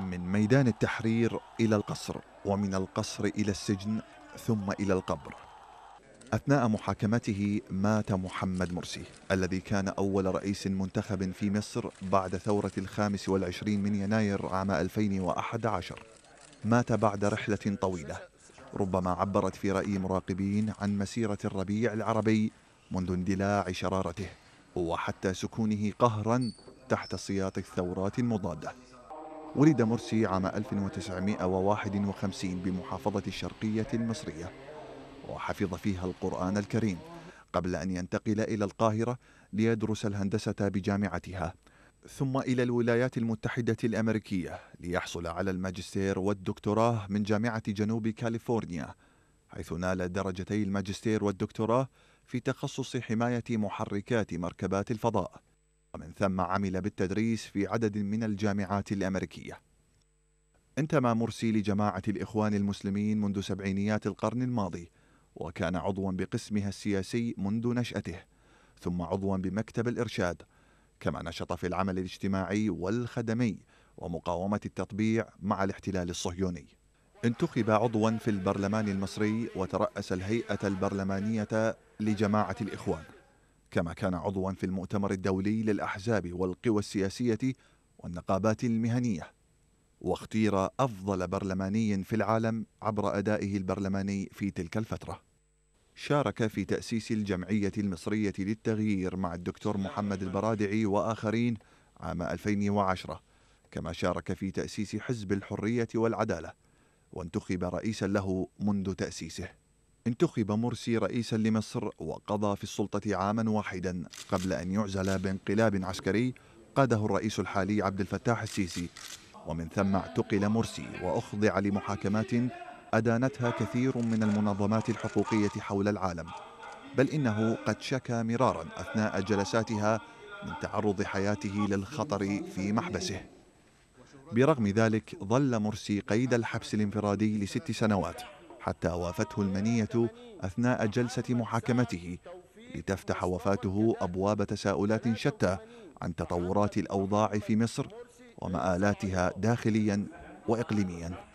من ميدان التحرير إلى القصر ومن القصر إلى السجن ثم إلى القبر أثناء محاكمته مات محمد مرسي الذي كان أول رئيس منتخب في مصر بعد ثورة الخامس والعشرين من يناير عام 2011 مات بعد رحلة طويلة ربما عبرت في رأي مراقبين عن مسيرة الربيع العربي منذ اندلاع شرارته وحتى سكونه قهرا تحت سياط الثورات المضاده ولد مرسي عام 1951 بمحافظة الشرقية المصرية وحفظ فيها القرآن الكريم قبل أن ينتقل إلى القاهرة ليدرس الهندسة بجامعتها ثم إلى الولايات المتحدة الأمريكية ليحصل على الماجستير والدكتوراه من جامعة جنوب كاليفورنيا حيث نال درجتي الماجستير والدكتوراه في تخصص حماية محركات مركبات الفضاء ومن ثم عمل بالتدريس في عدد من الجامعات الأمريكية انتمى مرسي لجماعة الإخوان المسلمين منذ سبعينيات القرن الماضي وكان عضوا بقسمها السياسي منذ نشأته ثم عضوا بمكتب الإرشاد كما نشط في العمل الاجتماعي والخدمي ومقاومة التطبيع مع الاحتلال الصهيوني انتخب عضوا في البرلمان المصري وترأس الهيئة البرلمانية لجماعة الإخوان كما كان عضوا في المؤتمر الدولي للأحزاب والقوى السياسية والنقابات المهنية واختير أفضل برلماني في العالم عبر أدائه البرلماني في تلك الفترة شارك في تأسيس الجمعية المصرية للتغيير مع الدكتور محمد البرادعي وآخرين عام 2010 كما شارك في تأسيس حزب الحرية والعدالة وانتخب رئيسا له منذ تأسيسه انتخب مرسي رئيسا لمصر وقضى في السلطة عاما واحدا قبل أن يعزل بانقلاب عسكري قاده الرئيس الحالي عبد الفتاح السيسي ومن ثم اعتقل مرسي وأخضع لمحاكمات أدانتها كثير من المنظمات الحقوقية حول العالم بل إنه قد شكى مرارا أثناء جلساتها من تعرض حياته للخطر في محبسه برغم ذلك ظل مرسي قيد الحبس الانفرادي لست سنوات حتى وافته المنية أثناء جلسة محاكمته لتفتح وفاته أبواب تساؤلات شتى عن تطورات الأوضاع في مصر ومآلاتها داخليا وإقليميا